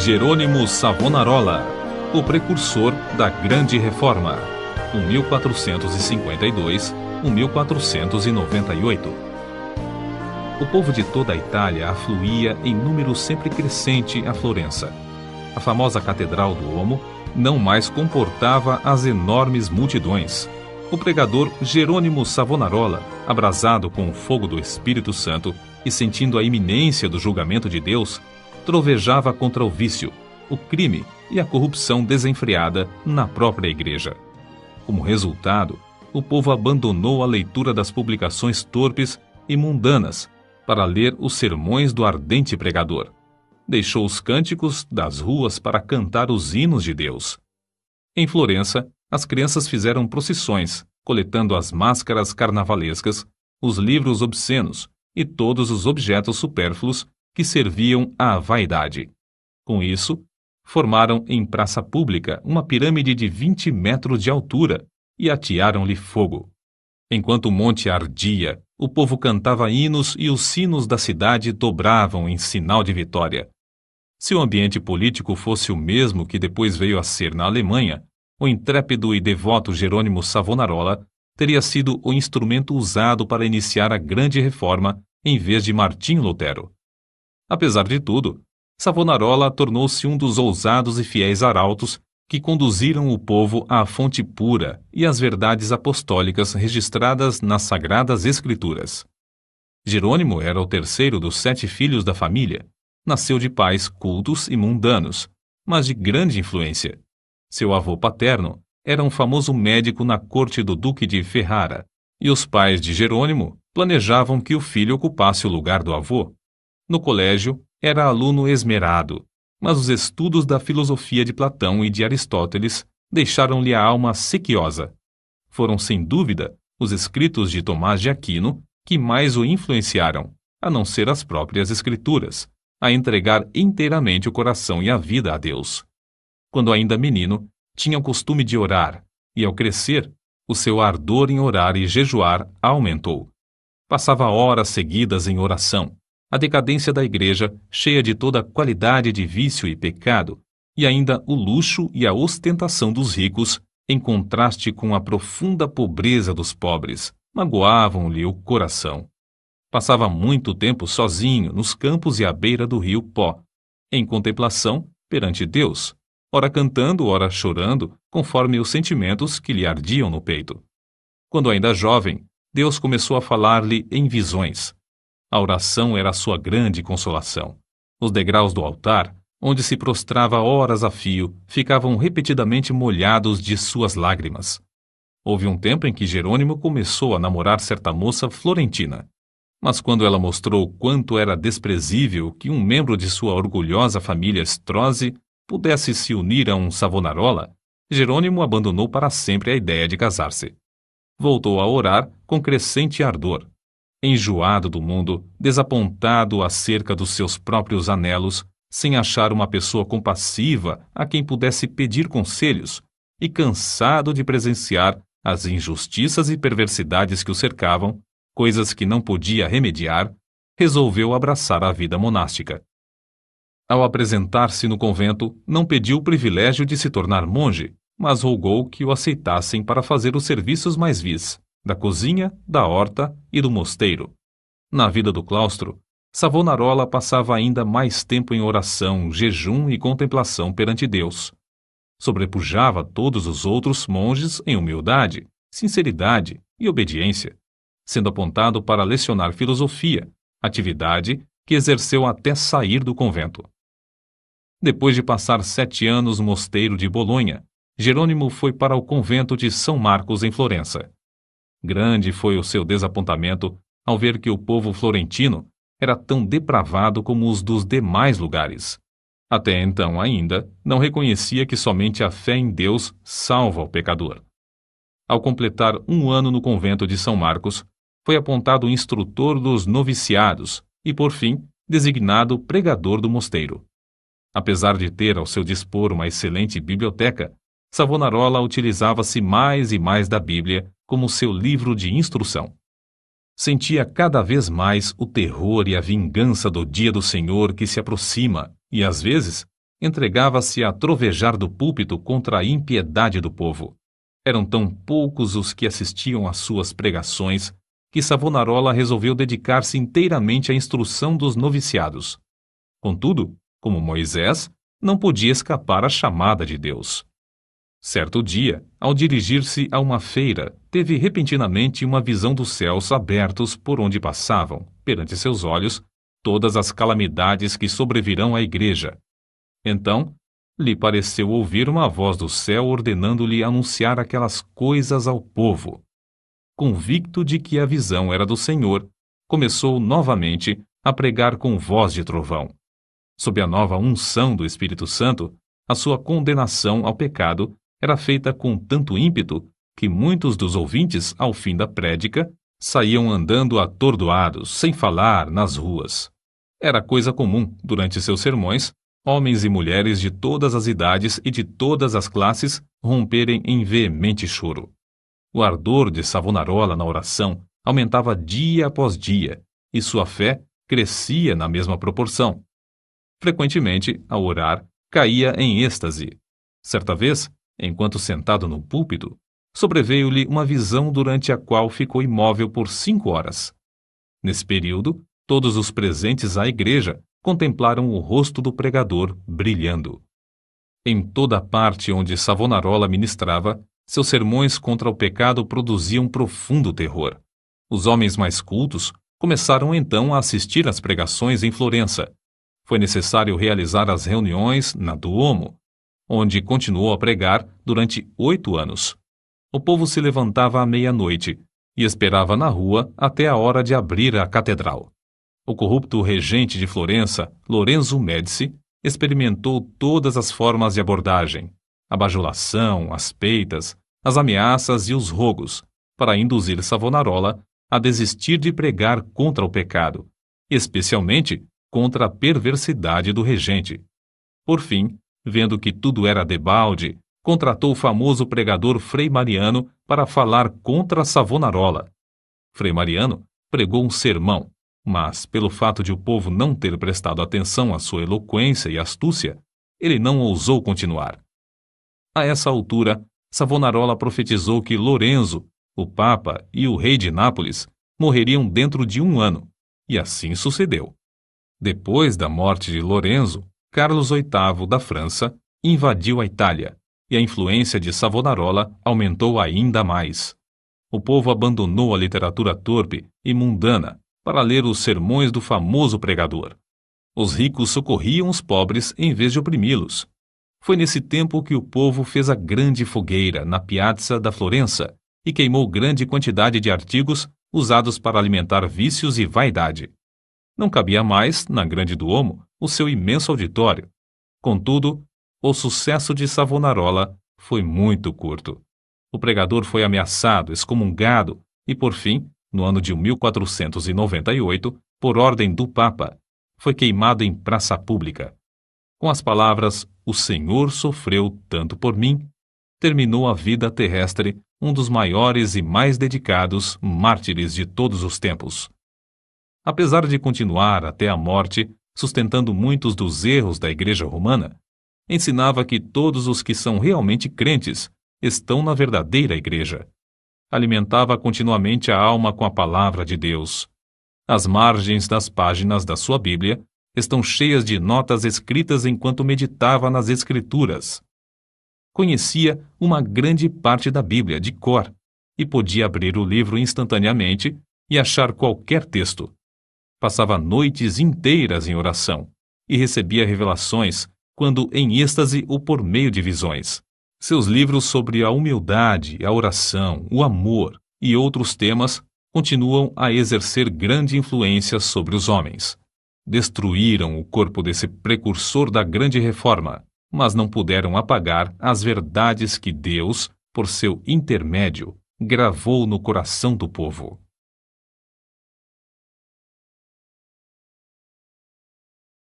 Jerônimo Savonarola, o precursor da Grande Reforma, 1452-1498. O povo de toda a Itália afluía em número sempre crescente a Florença. A famosa Catedral do Homo não mais comportava as enormes multidões. O pregador Jerônimo Savonarola, abrasado com o fogo do Espírito Santo e sentindo a iminência do julgamento de Deus, trovejava contra o vício, o crime e a corrupção desenfreada na própria Igreja. Como resultado, o povo abandonou a leitura das publicações torpes e mundanas para ler os sermões do ardente pregador. Deixou os cânticos das ruas para cantar os hinos de Deus. Em Florença, as crianças fizeram procissões, coletando as máscaras carnavalescas, os livros obscenos e todos os objetos supérfluos que serviam à vaidade. Com isso, formaram em praça pública uma pirâmide de 20 metros de altura e atearam-lhe fogo. Enquanto o monte ardia, o povo cantava hinos e os sinos da cidade dobravam em sinal de vitória. Se o ambiente político fosse o mesmo que depois veio a ser na Alemanha, o intrépido e devoto Jerônimo Savonarola teria sido o instrumento usado para iniciar a grande reforma em vez de Martim Lutero. Apesar de tudo, Savonarola tornou-se um dos ousados e fiéis arautos que conduziram o povo à fonte pura e às verdades apostólicas registradas nas Sagradas Escrituras. Jerônimo era o terceiro dos sete filhos da família. Nasceu de pais cultos e mundanos, mas de grande influência. Seu avô paterno era um famoso médico na corte do Duque de Ferrara, e os pais de Jerônimo planejavam que o filho ocupasse o lugar do avô, no colégio, era aluno esmerado, mas os estudos da filosofia de Platão e de Aristóteles deixaram-lhe a alma sequiosa. Foram, sem dúvida, os escritos de Tomás de Aquino que mais o influenciaram, a não ser as próprias Escrituras, a entregar inteiramente o coração e a vida a Deus. Quando ainda menino, tinha o costume de orar, e ao crescer, o seu ardor em orar e jejuar aumentou. Passava horas seguidas em oração, a decadência da igreja, cheia de toda qualidade de vício e pecado, e ainda o luxo e a ostentação dos ricos, em contraste com a profunda pobreza dos pobres, magoavam-lhe o coração. Passava muito tempo sozinho nos campos e à beira do rio Pó, em contemplação perante Deus, ora cantando, ora chorando, conforme os sentimentos que lhe ardiam no peito. Quando ainda jovem, Deus começou a falar-lhe em visões, a oração era a sua grande consolação. Os degraus do altar, onde se prostrava horas a fio, ficavam repetidamente molhados de suas lágrimas. Houve um tempo em que Jerônimo começou a namorar certa moça florentina. Mas quando ela mostrou quanto era desprezível que um membro de sua orgulhosa família Strozzi pudesse se unir a um Savonarola, Jerônimo abandonou para sempre a ideia de casar-se. Voltou a orar com crescente ardor, enjoado do mundo, desapontado acerca dos seus próprios anelos, sem achar uma pessoa compassiva a quem pudesse pedir conselhos, e cansado de presenciar as injustiças e perversidades que o cercavam, coisas que não podia remediar, resolveu abraçar a vida monástica. Ao apresentar-se no convento, não pediu o privilégio de se tornar monge, mas rogou que o aceitassem para fazer os serviços mais vis da cozinha, da horta e do mosteiro. Na vida do claustro, Savonarola passava ainda mais tempo em oração, jejum e contemplação perante Deus. Sobrepujava todos os outros monges em humildade, sinceridade e obediência, sendo apontado para lecionar filosofia, atividade que exerceu até sair do convento. Depois de passar sete anos no mosteiro de Bolonha, Jerônimo foi para o convento de São Marcos em Florença. Grande foi o seu desapontamento ao ver que o povo florentino era tão depravado como os dos demais lugares. Até então, ainda, não reconhecia que somente a fé em Deus salva o pecador. Ao completar um ano no convento de São Marcos, foi apontado instrutor dos noviciados e, por fim, designado pregador do mosteiro. Apesar de ter ao seu dispor uma excelente biblioteca, Savonarola utilizava-se mais e mais da Bíblia como seu livro de instrução. Sentia cada vez mais o terror e a vingança do dia do Senhor que se aproxima, e às vezes entregava-se a trovejar do púlpito contra a impiedade do povo. Eram tão poucos os que assistiam às suas pregações que Savonarola resolveu dedicar-se inteiramente à instrução dos noviciados. Contudo, como Moisés, não podia escapar à chamada de Deus. Certo dia, ao dirigir-se a uma feira, teve repentinamente uma visão dos céus abertos por onde passavam, perante seus olhos, todas as calamidades que sobrevirão à igreja. Então, lhe pareceu ouvir uma voz do céu ordenando-lhe anunciar aquelas coisas ao povo. Convicto de que a visão era do Senhor, começou novamente a pregar com voz de trovão. Sob a nova unção do Espírito Santo, a sua condenação ao pecado era feita com tanto ímpeto que muitos dos ouvintes, ao fim da prédica, saíam andando atordoados, sem falar, nas ruas. Era coisa comum, durante seus sermões, homens e mulheres de todas as idades e de todas as classes romperem em veemente choro. O ardor de Savonarola na oração aumentava dia após dia, e sua fé crescia na mesma proporção. Frequentemente, ao orar, caía em êxtase. Certa vez, enquanto sentado no púlpito, sobreveio-lhe uma visão durante a qual ficou imóvel por cinco horas. Nesse período, todos os presentes à igreja contemplaram o rosto do pregador brilhando. Em toda a parte onde Savonarola ministrava, seus sermões contra o pecado produziam profundo terror. Os homens mais cultos começaram então a assistir às pregações em Florença. Foi necessário realizar as reuniões na Duomo, onde continuou a pregar durante oito anos. O povo se levantava à meia-noite e esperava na rua até a hora de abrir a catedral. O corrupto regente de Florença, Lorenzo Médici, experimentou todas as formas de abordagem, a bajulação, as peitas, as ameaças e os rogos, para induzir Savonarola a desistir de pregar contra o pecado, especialmente contra a perversidade do regente. Por fim, vendo que tudo era debalde, contratou o famoso pregador Frei Mariano para falar contra Savonarola. Frei Mariano pregou um sermão, mas, pelo fato de o povo não ter prestado atenção à sua eloquência e astúcia, ele não ousou continuar. A essa altura, Savonarola profetizou que Lorenzo, o Papa e o rei de Nápoles morreriam dentro de um ano, e assim sucedeu. Depois da morte de Lorenzo, Carlos VIII da França invadiu a Itália e a influência de Savonarola aumentou ainda mais. O povo abandonou a literatura torpe e mundana para ler os sermões do famoso pregador. Os ricos socorriam os pobres em vez de oprimi-los. Foi nesse tempo que o povo fez a grande fogueira na Piazza da Florença e queimou grande quantidade de artigos usados para alimentar vícios e vaidade. Não cabia mais, na Grande Duomo, o seu imenso auditório. Contudo, o sucesso de Savonarola foi muito curto. O pregador foi ameaçado, excomungado e, por fim, no ano de 1498, por ordem do Papa, foi queimado em praça pública. Com as palavras O Senhor sofreu tanto por mim, terminou a vida terrestre um dos maiores e mais dedicados mártires de todos os tempos. Apesar de continuar até a morte sustentando muitos dos erros da Igreja Romana, ensinava que todos os que são realmente crentes estão na verdadeira Igreja. Alimentava continuamente a alma com a palavra de Deus. As margens das páginas da sua Bíblia estão cheias de notas escritas enquanto meditava nas Escrituras. Conhecia uma grande parte da Bíblia de cor e podia abrir o livro instantaneamente e achar qualquer texto, passava noites inteiras em oração e recebia revelações, quando em êxtase ou por meio de visões. Seus livros sobre a humildade, a oração, o amor e outros temas continuam a exercer grande influência sobre os homens. Destruíram o corpo desse precursor da grande reforma, mas não puderam apagar as verdades que Deus, por seu intermédio, gravou no coração do povo.